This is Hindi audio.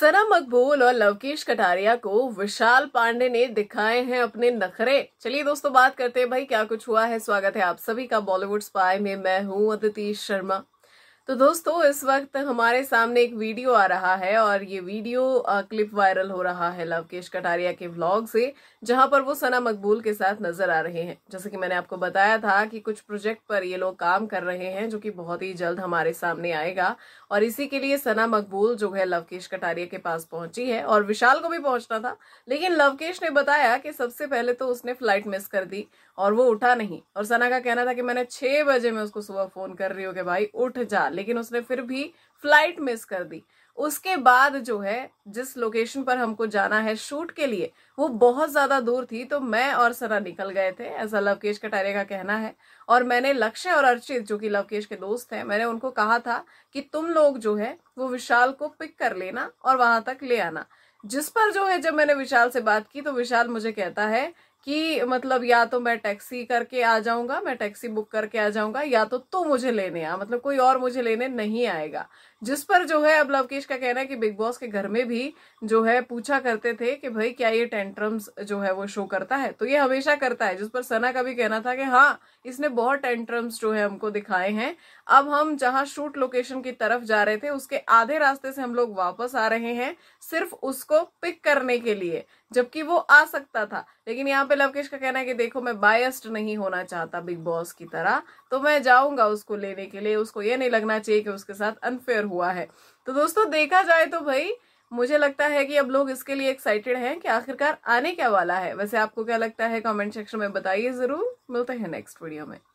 सना मकबूल और लवकेश कटारिया को विशाल पांडे ने दिखाए हैं अपने नखरे चलिए दोस्तों बात करते हैं भाई क्या कुछ हुआ है स्वागत है आप सभी का बॉलीवुड स्पाई में मैं हूं अदिति शर्मा तो दोस्तों इस वक्त हमारे सामने एक वीडियो आ रहा है और ये वीडियो क्लिप वायरल हो रहा है लवकेश कटारिया के व्लॉग से जहां पर वो सना मकबूल के साथ नजर आ रहे हैं जैसे कि मैंने आपको बताया था कि कुछ प्रोजेक्ट पर ये लोग काम कर रहे हैं जो कि बहुत ही जल्द हमारे सामने आएगा और इसी के लिए सना मकबूल जो है लवकेश कटारिया के पास पहुंची है और विशाल को भी पहुंचना था लेकिन लवकेश ने बताया कि सबसे पहले तो उसने फ्लाइट मिस कर दी और वो उठा नहीं और सना का कहना था कि मैंने छह बजे में उसको सुबह फोन कर रही हूँ कि भाई उठ जा लेकिन उसने फिर भी फ्लाइट मिस कर दी उसके बाद जो है जिस लोकेशन पर हमको जाना है शूट के लिए वो बहुत ज्यादा दूर थी तो मैं और सना निकल गए थे ऐसा लवकेश कटारे का कहना है और मैंने लक्ष्य और अर्चित जो कि लवकेश के दोस्त हैं मैंने उनको कहा था कि तुम लोग जो है वो विशाल को पिक कर लेना और वहां तक ले आना जिस पर जो है जब मैंने विशाल से बात की तो विशाल मुझे कहता है कि मतलब या तो मैं टैक्सी करके आ जाऊंगा मैं टैक्सी बुक करके आ जाऊंगा या तो तू मुझे लेने आ मतलब कोई और मुझे लेने नहीं आएगा जिस पर जो है अब लवकेश का कहना है कि बिग बॉस के घर में भी जो है पूछा करते थे कि भाई क्या ये टेंट्रम्स जो है वो शो करता है तो ये हमेशा करता है जिस पर सना का भी कहना था कि हाँ इसने बहुत टेंट्रम्स जो है हमको दिखाए हैं अब हम जहाँ शूट लोकेशन की तरफ जा रहे थे उसके आधे रास्ते से हम लोग वापस आ रहे हैं सिर्फ उसको पिक करने के लिए जबकि वो आ सकता था लेकिन यहाँ पे लवकेश का कहना है कि देखो मैं बायस्ड नहीं होना चाहता बिग बॉस की तरह तो मैं जाऊंगा उसको लेने के लिए उसको ये नहीं लगना चाहिए कि उसके साथ अनफेयर हुआ है तो दोस्तों देखा जाए तो भाई मुझे लगता है कि अब लोग इसके लिए एक्साइटेड हैं कि आखिरकार आने क्या वाला है वैसे आपको क्या लगता है कमेंट सेक्शन में बताइए जरूर मिलते हैं नेक्स्ट वीडियो में